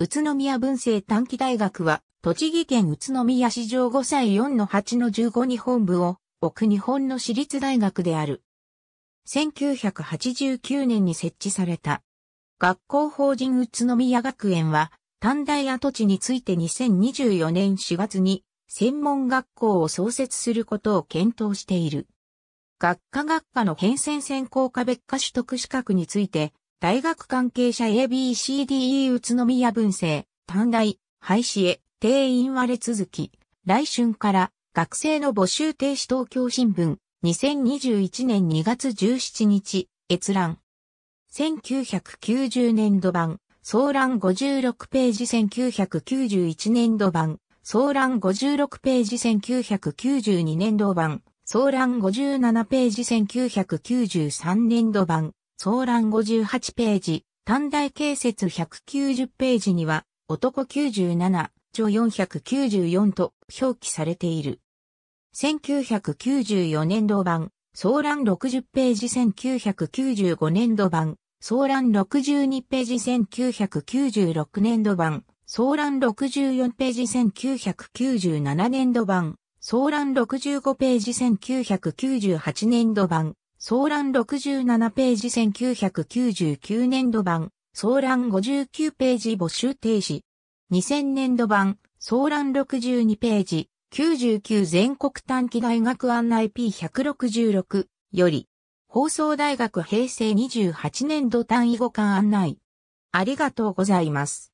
宇都宮文政短期大学は、栃木県宇都宮市上5歳4の8の15に本部を置く日本の私立大学である。1989年に設置された。学校法人宇都宮学園は、短大跡地について2024年4月に専門学校を創設することを検討している。学科学科の変遷専攻科別科取得資格について、大学関係者 ABCDE 宇都宮文政、短大、廃止へ、定員割れ続き、来春から学生の募集停止東京新聞、2021年2月17日、閲覧。1990年度版、総覧56ページ1991年度版、総覧56ページ1992年度版、総覧57ページ1993年度版、騒乱58ページ、短大形説190ページには、男97、女494と表記されている。1994年度版、騒乱60ページ1995年度版、騒乱62ページ1996年度版、騒乱64ページ1997年度版、騒乱65ページ1998年度版、騒乱67ページ1999年度版、騒乱59ページ募集停止。2000年度版、騒乱62ページ、99全国短期大学案内 P166 より、放送大学平成28年度単位互換案内。ありがとうございます。